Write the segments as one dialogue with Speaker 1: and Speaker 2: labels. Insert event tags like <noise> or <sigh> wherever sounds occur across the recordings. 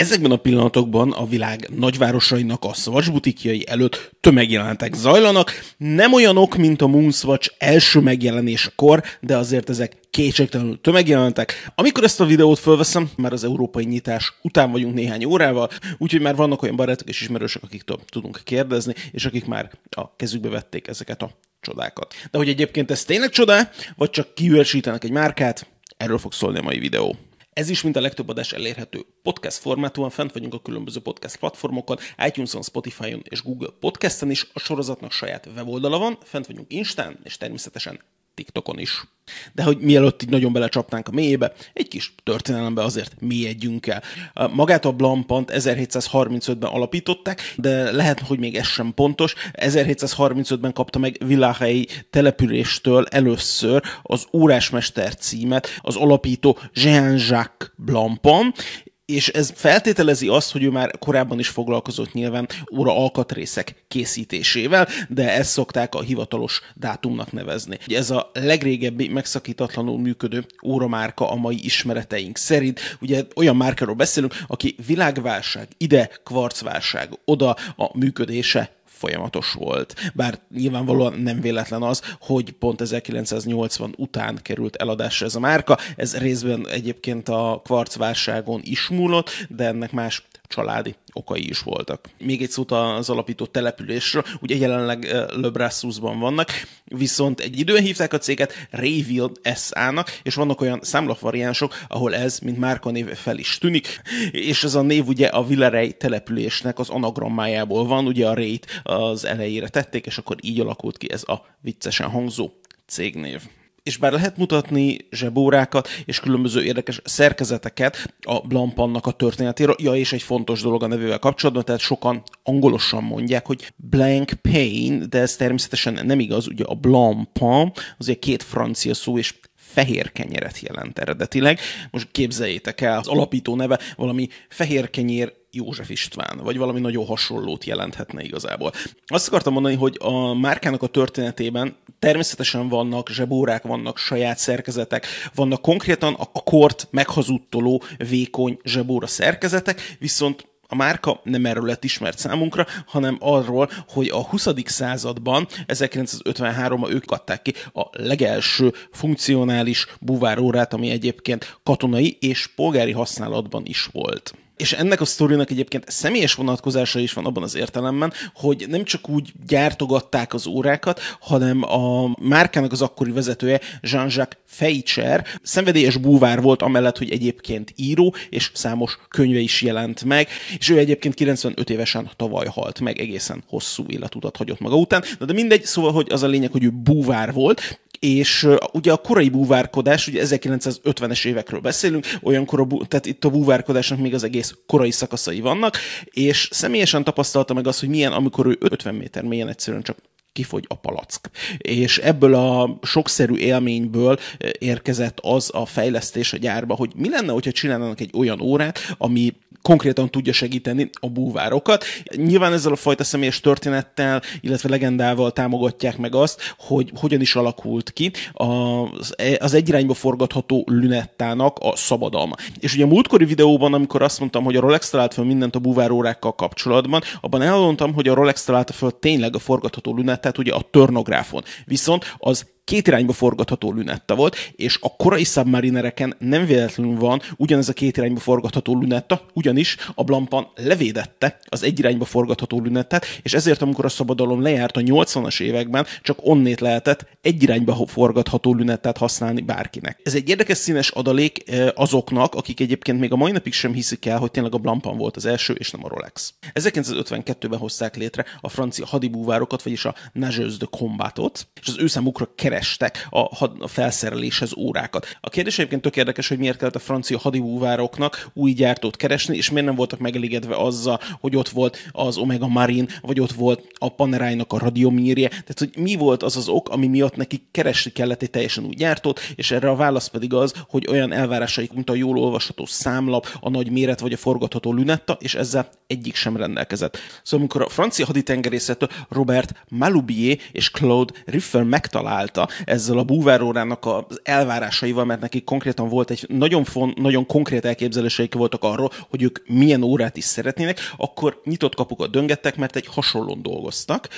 Speaker 1: Ezekben a pillanatokban a világ nagyvárosainak a Swatch butikjai előtt tömegjelentek zajlanak, nem olyanok, mint a Moonswatch első megjelenésekor, de azért ezek kétségtelenül tömegjelentek. Amikor ezt a videót fölveszem, már az európai nyitás után vagyunk néhány órával, úgyhogy már vannak olyan barátok és ismerősök, akiktől tudunk kérdezni, és akik már a kezükbe vették ezeket a csodákat. De hogy egyébként ez tényleg csodá, vagy csak kiüresítenek egy márkát, erről fog szólni a mai videó. Ez is, mint a legtöbb adás elérhető podcast formátumban, fent vagyunk a különböző podcast platformokon, iTunes-on, Spotify-on és Google Podcast-en is, a sorozatnak saját weboldala van, fent vagyunk Instán, és természetesen TikTokon is. De hogy mielőtt így nagyon belecsapnánk a mélyébe, egy kis történelembe azért mélyedjünk el. Magát a Blampant 1735-ben alapították, de lehet, hogy még ez sem pontos. 1735-ben kapta meg világhelyi településtől először az órásmester címet az alapító Jean-Jacques Blampant, és ez feltételezi azt, hogy ő már korábban is foglalkozott nyilván óra alkatrészek készítésével, de ezt szokták a hivatalos dátumnak nevezni. Ugye ez a legrégebbi megszakítatlanul működő óramárka a mai ismereteink szerint. Ugye olyan márkáról beszélünk, aki világválság ide, kvarcválság oda a működése folyamatos volt. Bár nyilvánvalóan nem véletlen az, hogy pont 1980 után került eladásra ez a márka. Ez részben egyébként a kvarcválságon is múlott, de ennek más családi okai is voltak. Még egy szót az alapító településről, ugye jelenleg eh, Lebrassusban vannak, viszont egy időn hívták a céget Rayville SA-nak, és vannak olyan számlavariánsok, ahol ez, mint név fel is tűnik, és ez a név ugye a Villerei településnek az anagrammájából van, ugye a Rayt az elejére tették, és akkor így alakult ki ez a viccesen hangzó cégnév és bár lehet mutatni zsebórákat és különböző érdekes szerkezeteket a Blampannak a történetéről, ja, és egy fontos dolog a nevével kapcsolatban, tehát sokan angolosan mondják, hogy blank pain, de ez természetesen nem igaz, ugye a Blampan, az egy két francia szó, és fehér kenyeret jelent eredetileg. Most képzeljétek el, az alapító neve valami fehér kenyér József István, vagy valami nagyon hasonlót jelenthetne igazából. Azt akartam mondani, hogy a márkának a történetében Természetesen vannak zsebórák, vannak saját szerkezetek, vannak konkrétan a kort meghazudtoló vékony zsebóra szerkezetek, viszont a márka nem erről lett ismert számunkra, hanem arról, hogy a 20. században, 1953-ban ők adták ki a legelső funkcionális buvárórát, ami egyébként katonai és polgári használatban is volt és ennek a sztorinak egyébként személyes vonatkozása is van abban az értelemben, hogy nem csak úgy gyártogatták az órákat, hanem a márkának az akkori vezetője Jean-Jacques Feicher, szenvedélyes búvár volt amellett, hogy egyébként író, és számos könyve is jelent meg, és ő egyébként 95 évesen tavaly halt meg, egészen hosszú életutat hagyott maga után, de mindegy, szóval, hogy az a lényeg, hogy ő búvár volt, és ugye a korai búvárkodás, ugye 1950-es évekről beszélünk, olyankor, a tehát itt a búvárkodásnak még az egész korai szakaszai vannak, és személyesen tapasztalta meg azt, hogy milyen, amikor ő 50 méter mélyen egyszerűen csak kifogy a palack. És ebből a sokszerű élményből érkezett az a fejlesztés a gyárba, hogy mi lenne, hogyha csinálnának egy olyan órát, ami konkrétan tudja segíteni a búvárokat. Nyilván ezzel a fajta személyes történettel, illetve legendával támogatják meg azt, hogy hogyan is alakult ki az, e, az egy irányba forgatható lünettának a szabadalma. És ugye a múltkori videóban, amikor azt mondtam, hogy a Rolex talált fel mindent a búvárórákkal kapcsolatban, abban elmondtam, hogy a Rolex találta fel tényleg a forgatható lünettet, ugye a törnográfon. Viszont az két irányba forgatható lünetta volt, és a korai submarinereken nem véletlenül van ugyanez a két irányba forgatható lünetta, ugyanis a Blampan levédette az egy irányba forgatható lünettet, és ezért amikor a szabadalom lejárt a 80-as években, csak onnét lehetett egy irányba forgatható lünettet használni bárkinek. Ez egy érdekes színes adalék e, azoknak, akik egyébként még a mai napig sem hiszik el, hogy tényleg a Blampan volt az első, és nem a Rolex. 1952-ben hozták létre a francia hadibúvárokat, vagyis a Nageuse de Combatot, és az ő számukra keres kerestek a, had, a felszereléshez órákat. A kérdés egyébként tök érdekes, hogy miért kellett a francia hadibúvároknak új gyártót keresni, és miért nem voltak megelégedve azzal, hogy ott volt az Omega Marine, vagy ott volt a Panerai-nak a radiomírje. Tehát, hogy mi volt az az ok, ami miatt nekik keresni kellett egy teljesen új gyártót, és erre a válasz pedig az, hogy olyan elvárásaik, mint a jól olvasható számlap, a nagy méret vagy a forgatható lünetta, és ezzel egyik sem rendelkezett. Szóval amikor a francia haditengerészettől Robert Malubier és Claude Riffer megtalálta ezzel a búvárórának az elvárásaival, mert nekik konkrétan volt egy nagyon, font, nagyon konkrét elképzeléseik voltak arról, hogy ők milyen órát is szeretnének, akkor nyitott kapukat döngettek, mert egy hasonlón dolgoztak,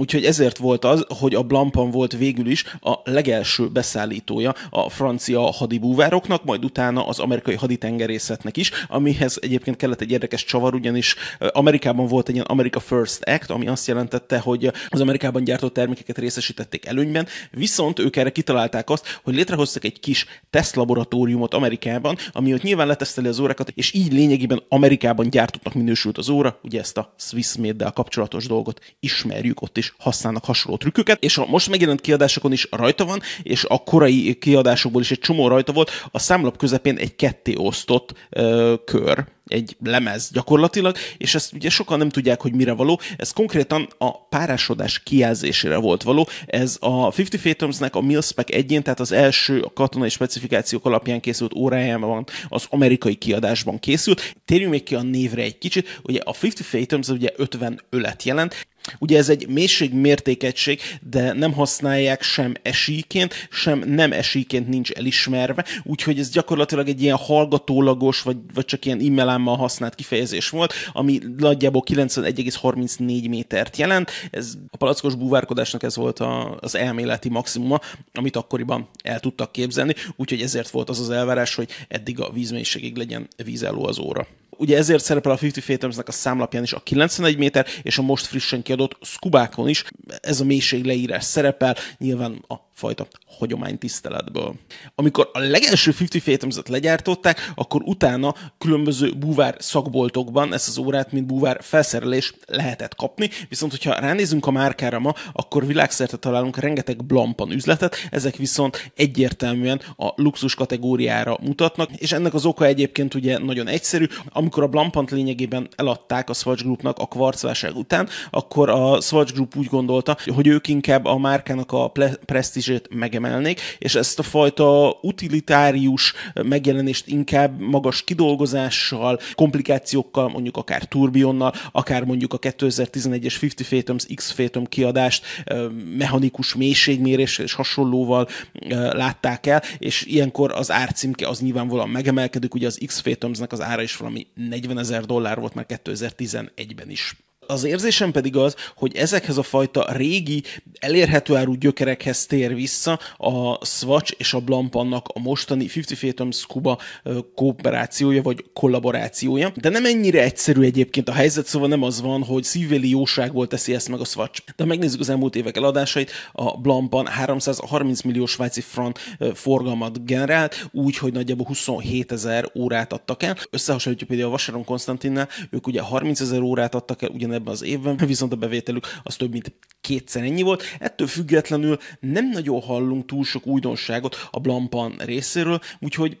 Speaker 1: Úgyhogy ezért volt az, hogy a Blampan volt végül is a legelső beszállítója a francia hadibúvároknak, majd utána az amerikai haditengerészetnek is, amihez egyébként kellett egy érdekes csavar, ugyanis Amerikában volt egy ilyen America First Act, ami azt jelentette, hogy az Amerikában gyártott termékeket részesítették előnyben, viszont ők erre kitalálták azt, hogy létrehoztak egy kis tesztlaboratóriumot Amerikában, ami ott nyilván leteszteli az órákat, és így lényegében Amerikában gyártottnak minősült az óra, ugye ezt a Swiss Made-del kapcsolatos dolgot ismerjük ott is használnak hasonló trükköket, és a most megjelent kiadásokon is rajta van, és a korai kiadásokból is egy csomó rajta volt, a számlap közepén egy ketté osztott ö, kör, egy lemez gyakorlatilag, és ezt ugye sokan nem tudják, hogy mire való. Ez konkrétan a párásodás kijelzésére volt való. Ez a Fifty Fathomsnek a Millspec egyén, tehát az első a katonai specifikációk alapján készült órájában van, az amerikai kiadásban készült. Térjünk még ki a névre egy kicsit. Ugye a Fifty Fathoms ugye 50 ölet jelent, Ugye ez egy mértékegység, de nem használják sem esíként, sem nem esíként nincs elismerve, úgyhogy ez gyakorlatilag egy ilyen hallgatólagos, vagy, vagy csak ilyen immelámmal használt kifejezés volt, ami nagyjából 91,34 métert jelent. Ez a palackos búvárkodásnak ez volt a, az elméleti maximuma, amit akkoriban el tudtak képzelni, úgyhogy ezért volt az az elvárás, hogy eddig a vízmélységig legyen vízálló az óra ugye ezért szerepel a Fifty Fathoms-nek a számlapján is a 91 méter, és a most frissen kiadott Skubákon is ez a mélység leírás szerepel, nyilván a fajta hagyománytiszteletből. Amikor a legelső 50 Fathoms-et legyártották, akkor utána különböző búvár szakboltokban ezt az órát, mint búvár felszerelés lehetett kapni, viszont hogyha ránézünk a márkára ma, akkor világszerte találunk rengeteg blampan üzletet, ezek viszont egyértelműen a luxus kategóriára mutatnak, és ennek az oka egyébként ugye nagyon egyszerű, amikor a Blampant lényegében eladták a Swatch Groupnak a kvarcválság után, akkor a Swatch Group úgy gondolta, hogy ők inkább a márkának a presztízs kicsit megemelnék, és ezt a fajta utilitárius megjelenést inkább magas kidolgozással, komplikációkkal, mondjuk akár Turbionnal, akár mondjuk a 2011-es 50 Fathoms X Fathom kiadást mechanikus mélységméréssel és hasonlóval látták el, és ilyenkor az árcímke az nyilvánvalóan megemelkedik, ugye az X Phantomsnek az ára is valami 40 ezer dollár volt már 2011-ben is az érzésem pedig az, hogy ezekhez a fajta régi, elérhető árú gyökerekhez tér vissza a Swatch és a Blampannak a mostani 50 Fathoms Scuba kooperációja vagy kollaborációja. De nem ennyire egyszerű egyébként a helyzet, szóval nem az van, hogy szívvéli jóságból teszi ezt meg a Swatch. De ha megnézzük az elmúlt évek eladásait, a Blampan 330 millió svájci frank forgalmat generált, úgy, hogy nagyjából 27 ezer órát adtak el. Összehasonlítjuk például a Vasaron Konstantinnál, ők ugye 30 ezer órát adtak el, ugyanebben ebben az évben, <laughs> viszont a bevételük az több mint kétszer ennyi volt. Ettől függetlenül nem nagyon hallunk túl sok újdonságot a Blampan részéről, úgyhogy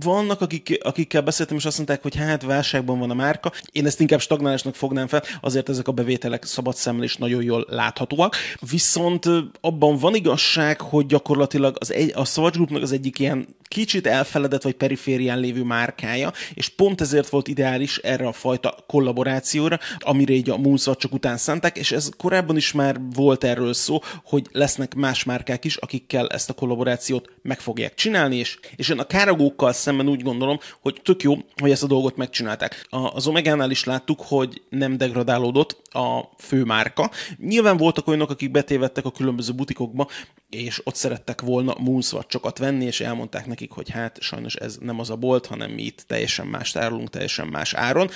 Speaker 1: vannak, akik, akikkel beszéltem, és azt mondták, hogy hát válságban van a márka. Én ezt inkább stagnálásnak fognám fel, azért ezek a bevételek szabad szemmel is nagyon jól láthatóak. Viszont abban van igazság, hogy gyakorlatilag az egy, a Savage Groupnak az egyik ilyen kicsit elfeledett vagy periférián lévő márkája, és pont ezért volt ideális erre a fajta kollaborációra, amire így a csak után szentek, és ez korábban is már volt erről szó, hogy lesznek más márkák is, akikkel ezt a kollaborációt meg fogják csinálni, és, és én a káragókkal szemben úgy gondolom, hogy tök jó, hogy ezt a dolgot megcsinálták. Az Omegánál is láttuk, hogy nem degradálódott a fő márka. Nyilván voltak olyanok, akik betévettek a különböző butikokba, és ott szerettek volna moonswatchokat venni, és elmondták nekik, hogy hát sajnos ez nem az a bolt, hanem mi itt teljesen más tárolunk, teljesen más áron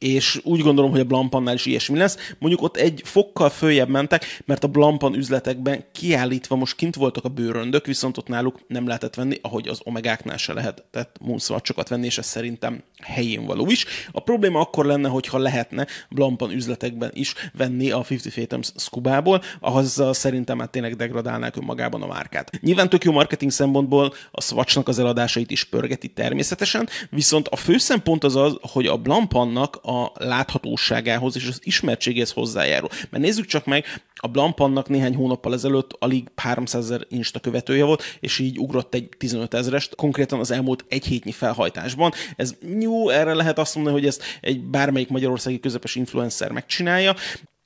Speaker 1: és úgy gondolom, hogy a Blampannál is ilyesmi lesz. Mondjuk ott egy fokkal följebb mentek, mert a Blampan üzletekben kiállítva most kint voltak a bőröndök, viszont ott náluk nem lehetett venni, ahogy az omegáknál se lehetett muszvacsokat venni, és ez szerintem helyén való is. A probléma akkor lenne, hogyha lehetne Blampan üzletekben is venni a 50 Fathoms Scubából, ahhoz szerintem már hát tényleg degradálnák önmagában a márkát. Nyilván tök jó marketing szempontból a Swatchnak az eladásait is pörgeti természetesen, viszont a fő szempont az az, hogy a Blampannak a láthatóságához és az ismertségéhez hozzájárul. Mert nézzük csak meg, a Blampannak néhány hónappal ezelőtt alig 300 ezer Insta követője volt, és így ugrott egy 15 ezerest, konkrétan az elmúlt egy hétnyi felhajtásban. Ez jó, erre lehet azt mondani, hogy ezt egy bármelyik magyarországi közepes influencer megcsinálja,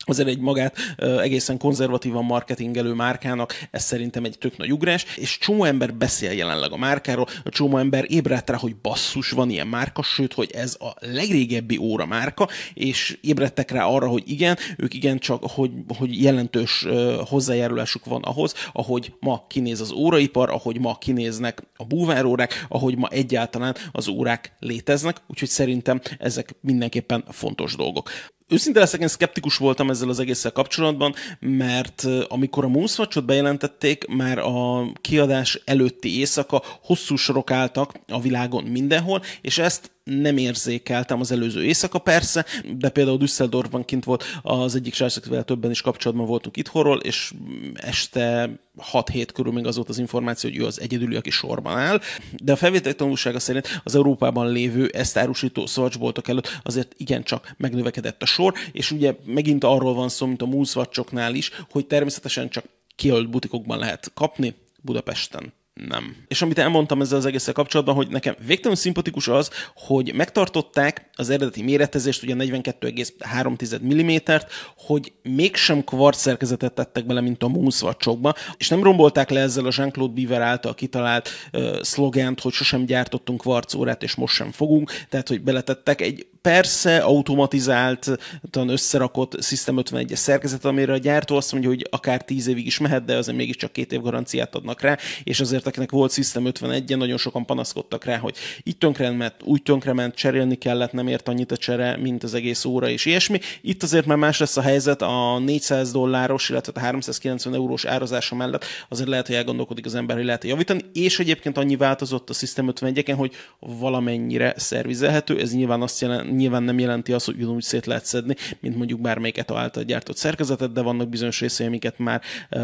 Speaker 1: azért egy magát egészen konzervatívan marketingelő márkának ez szerintem egy tök nagy ugrás, és csomó ember beszél jelenleg a márkáról, a csomó ember ébredt rá, hogy basszus van ilyen márka, sőt, hogy ez a legrégebbi óra márka, és ébredtek rá arra, hogy igen, ők igen csak, hogy, hogy jelentős hozzájárulásuk van ahhoz, ahogy ma kinéz az óraipar, ahogy ma kinéznek a búvárórák, ahogy ma egyáltalán az órák léteznek, úgyhogy szerintem ezek mindenképpen fontos dolgok őszinte leszek, én szkeptikus voltam ezzel az egésszel kapcsolatban, mert amikor a Moonswatchot bejelentették, már a kiadás előtti éjszaka hosszú sorok álltak a világon mindenhol, és ezt nem érzékeltem az előző éjszaka persze, de például Düsseldorfban kint volt az egyik srác, akivel többen is kapcsolatban voltunk itthonról, és este 6-7 körül még az volt az információ, hogy ő az egyedüli, aki sorban áll. De a felvétel tanulsága szerint az Európában lévő ezt árusító szvacsboltok előtt azért igencsak megnövekedett a sor, és ugye megint arról van szó, mint a múlszvacsoknál is, hogy természetesen csak kiölt butikokban lehet kapni Budapesten nem. És amit elmondtam ezzel az egészen kapcsolatban, hogy nekem végtelenül szimpatikus az, hogy megtartották az eredeti méretezést, ugye 42,3 mm-t, hogy mégsem kvarc szerkezetet tettek bele, mint a múzvacsokba, és nem rombolták le ezzel a Jean-Claude Biver által kitalált uh, szlogent, hogy sosem gyártottunk kvarcórát, és most sem fogunk, tehát hogy beletettek egy persze automatizáltan összerakott System 51-es szerkezet, amire a gyártó azt mondja, hogy akár 10 évig is mehet, de azért mégiscsak két év garanciát adnak rá, és azért akinek volt System 51-en, nagyon sokan panaszkodtak rá, hogy így tönkrement, úgy tönkrement, cserélni kellett, nem ért annyit a csere, mint az egész óra és ilyesmi. Itt azért már más lesz a helyzet, a 400 dolláros, illetve a 390 eurós árazása mellett azért lehet, hogy elgondolkodik az ember, hogy lehet javítani, és egyébként annyi változott a System 51-eken, hogy valamennyire szervizelhető, ez nyilván, azt jelent, nyilván nem jelenti azt, hogy úgy szét lehet szedni, mint mondjuk bármelyik ETA által gyártott szerkezetet, de vannak bizonyos részei, amiket már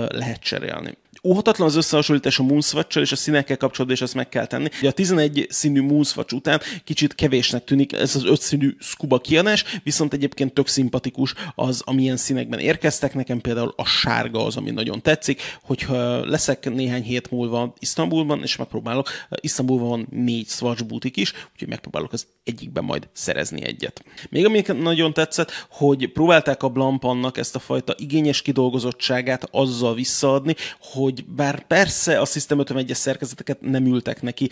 Speaker 1: lehet cserélni óhatatlan az összehasonlítás a moonswatch és a színekkel kapcsolatban, és ezt meg kell tenni. Ugye a 11 színű Moonswatch után kicsit kevésnek tűnik ez az ötszínű scuba kianás, viszont egyébként tök szimpatikus az, amilyen színekben érkeztek. Nekem például a sárga az, ami nagyon tetszik, hogyha leszek néhány hét múlva Isztambulban, és megpróbálok, Isztambulban van négy Swatch bútik is, úgyhogy megpróbálok az egyikben majd szerezni egyet. Még ami nagyon tetszett, hogy próbálták a Blampannak ezt a fajta igényes kidolgozottságát azzal visszaadni, hogy hogy bár persze a System 51-es szerkezeteket nem ültek neki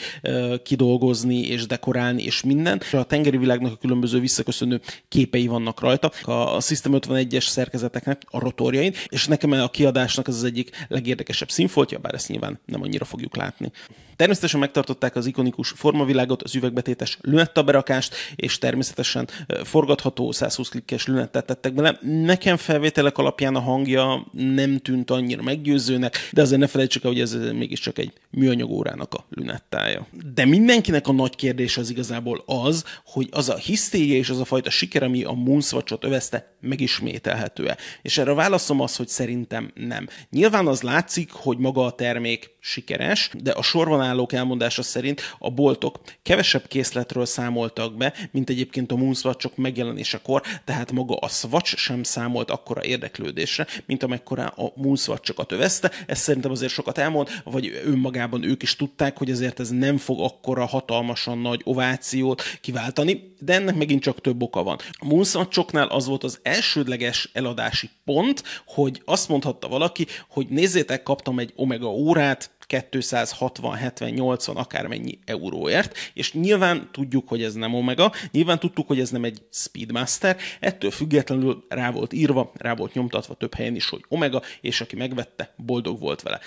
Speaker 1: kidolgozni és dekorálni és minden, a tengeri világnak a különböző visszaköszönő képei vannak rajta a System 51-es szerkezeteknek a rotorjain, és nekem a kiadásnak ez az egyik legérdekesebb színfoltja, bár ezt nyilván nem annyira fogjuk látni. Természetesen megtartották az ikonikus formavilágot, az üvegbetétes lünettaberakást, és természetesen forgatható 120 klikkes lünettet tettek bele. Nekem felvételek alapján a hangja nem tűnt annyira meggyőzőnek, de azért ne felejtsük el, hogy ez mégiscsak egy órának a lünettája. De mindenkinek a nagy kérdés az igazából az, hogy az a hisztéria és az a fajta siker, ami a Moonswatchot övezte, megismételhető-e. És erre a válaszom az, hogy szerintem nem. Nyilván az látszik, hogy maga a termék sikeres, de a sorban állók elmondása szerint a boltok kevesebb készletről számoltak be, mint egyébként a Moonswatchok megjelenésekor, tehát maga a Swatch sem számolt akkora érdeklődésre, mint amekkora a Moonswatchokat övezte. Ez szerintem azért sokat elmond, vagy önmagában önmagában ők is tudták, hogy ezért ez nem fog akkora hatalmasan nagy ovációt kiváltani, de ennek megint csak több oka van. A Moonswatchoknál az volt az elsődleges eladási pont, hogy azt mondhatta valaki, hogy nézzétek, kaptam egy Omega órát, 260-70-80 akármennyi euróért, és nyilván tudjuk, hogy ez nem Omega, nyilván tudtuk, hogy ez nem egy Speedmaster, ettől függetlenül rá volt írva, rá volt nyomtatva több helyen is, hogy Omega, és aki megvette, boldog volt vele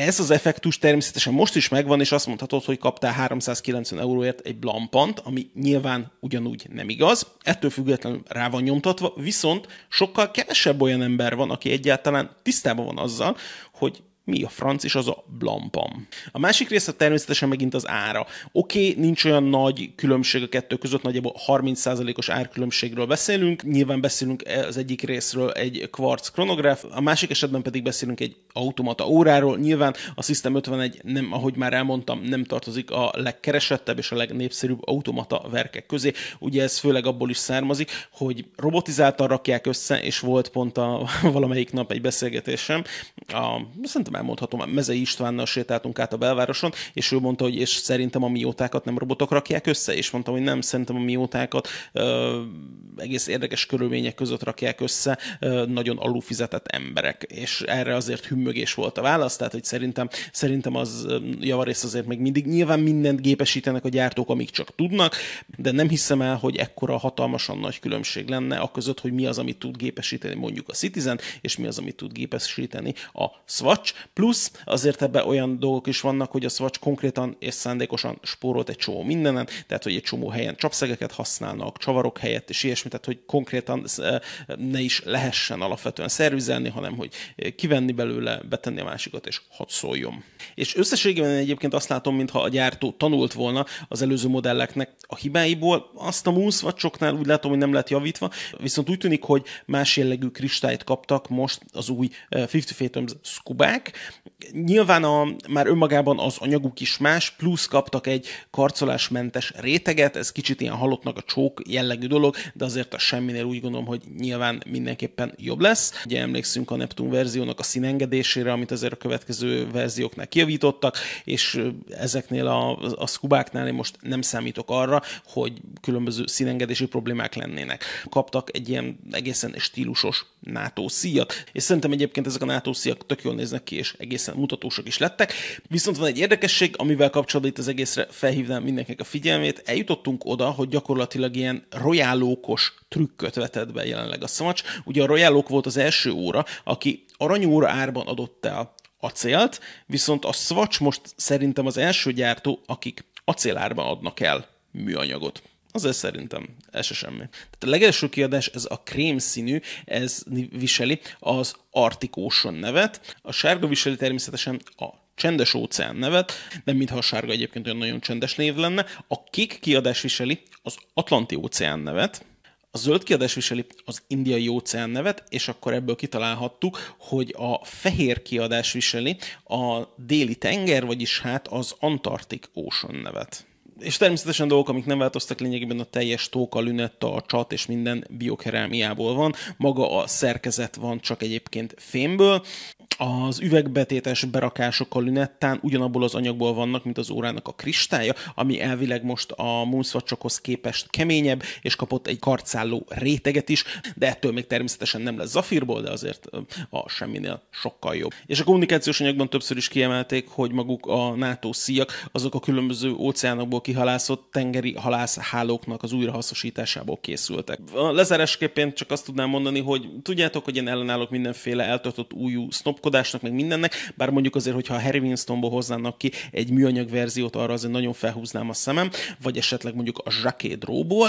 Speaker 1: ez az effektus természetesen most is megvan, és azt mondhatod, hogy kaptál 390 euróért egy blampant, ami nyilván ugyanúgy nem igaz, ettől függetlenül rá van nyomtatva, viszont sokkal kevesebb olyan ember van, aki egyáltalán tisztában van azzal, hogy mi a franc és az a blampam. A másik része természetesen megint az ára. Oké, okay, nincs olyan nagy különbség a kettő között, nagyjából 30%-os árkülönbségről beszélünk, nyilván beszélünk e- az egyik részről egy kvarc kronográf, a másik esetben pedig beszélünk egy automata óráról, nyilván a System 51 nem, ahogy már elmondtam, nem tartozik a legkeresettebb és a legnépszerűbb automata verkek közé. Ugye ez főleg abból is származik, hogy robotizáltan rakják össze, és volt pont a <laughs> valamelyik nap egy beszélgetésem, a, szerintem örömmel mondhatom. Mezei Istvánnal sétáltunk át a belvároson, és ő mondta, hogy és szerintem a miótákat nem robotok rakják össze, és mondtam, hogy nem, szerintem a miótákat ö, egész érdekes körülmények között rakják össze ö, nagyon alulfizetett emberek, és erre azért hümmögés volt a válasz, tehát hogy szerintem, szerintem az javarészt azért még mindig nyilván mindent gépesítenek a gyártók, amik csak tudnak, de nem hiszem el, hogy ekkora hatalmasan nagy különbség lenne a között, hogy mi az, amit tud gépesíteni mondjuk a Citizen, és mi az, amit tud gépesíteni a Swatch, Plusz azért ebben olyan dolgok is vannak, hogy a Swatch konkrétan és szándékosan spórolt egy csomó mindenen, tehát hogy egy csomó helyen csapszegeket használnak, csavarok helyett és ilyesmit, tehát hogy konkrétan eh, ne is lehessen alapvetően szervizelni, hanem hogy eh, kivenni belőle, betenni a másikat és hadd szóljon. És összességében egyébként azt látom, mintha a gyártó tanult volna az előző modelleknek a hibáiból, azt a múszvacsoknál úgy látom, hogy nem lett javítva, viszont úgy tűnik, hogy más jellegű kristályt kaptak most az új eh, Fifty Fathoms szkubák, Nyilván a, már önmagában az anyaguk is más, plusz kaptak egy karcolásmentes réteget, ez kicsit ilyen halottnak a csók jellegű dolog, de azért a semminél úgy gondolom, hogy nyilván mindenképpen jobb lesz. Ugye emlékszünk a Neptun verziónak a színengedésére, amit azért a következő verzióknál kijavítottak, és ezeknél a, a szkubáknál én most nem számítok arra, hogy különböző színengedési problémák lennének. Kaptak egy ilyen egészen stílusos NATO szíjat, és szerintem egyébként ezek a NATO szíjak tök jól néznek ki és egészen mutatósok is lettek. Viszont van egy érdekesség, amivel kapcsolatban itt az egészre felhívnám mindenkinek a figyelmét. Eljutottunk oda, hogy gyakorlatilag ilyen rojálókos trükköt vetett be jelenleg a szamacs. Ugye a rojálók volt az első óra, aki aranyóra árban adott el acélt, viszont a Swatch most szerintem az első gyártó, akik acélárban adnak el műanyagot az ez szerintem ez se semmi. Tehát a legelső kiadás, ez a krém színű, ez viseli az Arctic Ocean nevet, a sárga viseli természetesen a csendes óceán nevet, nem mintha a sárga egyébként olyan nagyon csendes név lenne, a kék kiadás viseli az Atlanti óceán nevet, a zöld kiadás viseli az indiai óceán nevet, és akkor ebből kitalálhattuk, hogy a fehér kiadás viseli a déli tenger, vagyis hát az Antarctic Ocean nevet és természetesen dolgok, amik nem változtak lényegében a teljes tóka, lünetta, a csat és minden biokerámiából van. Maga a szerkezet van csak egyébként fémből, az üvegbetétes berakások a lünettán ugyanabból az anyagból vannak, mint az órának a kristálya, ami elvileg most a múlszvacsokhoz képest keményebb, és kapott egy karcálló réteget is, de ettől még természetesen nem lesz zafírból, de azért a semminél sokkal jobb. És a kommunikációs anyagban többször is kiemelték, hogy maguk a NATO szíjak, azok a különböző óceánokból kihalászott tengeri halászhálóknak az újrahasznosításából készültek. A lezárásképpen csak azt tudnám mondani, hogy tudjátok, hogy én ellenállok mindenféle eltartott újú sznop lopkodásnak, meg mindennek, bár mondjuk azért, hogyha a Harry Winstonból hoznának ki egy műanyag verziót, arra azért nagyon felhúznám a szemem, vagy esetleg mondjuk a Jacques Dróból,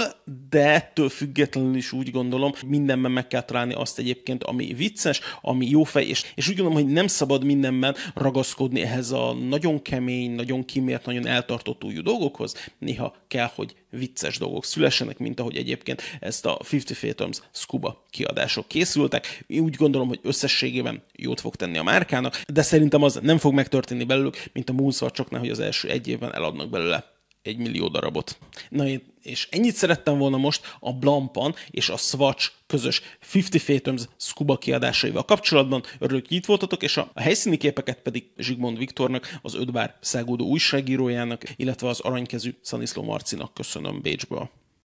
Speaker 1: de ettől függetlenül is úgy gondolom, mindenben meg kell találni azt egyébként, ami vicces, ami jó fej, és, és úgy gondolom, hogy nem szabad mindenben ragaszkodni ehhez a nagyon kemény, nagyon kimért, nagyon eltartott újú dolgokhoz. Néha kell, hogy vicces dolgok szülessenek, mint ahogy egyébként ezt a Fifty Fathoms Scuba kiadások készültek. Én úgy gondolom, hogy összességében jót fog tenni a márkának, de szerintem az nem fog megtörténni belőlük, mint a Moonswatchoknál, hogy az első egy évben eladnak belőle egy millió darabot. Na én, és ennyit szerettem volna most a Blampan és a Swatch közös 50 Fathoms scuba kiadásaival kapcsolatban. Örülök, hogy itt voltatok, és a, a helyszíni képeket pedig Zsigmond Viktornak, az Ödbár szágódó újságírójának, illetve az aranykezű Szaniszló Marcinak köszönöm Bécsből.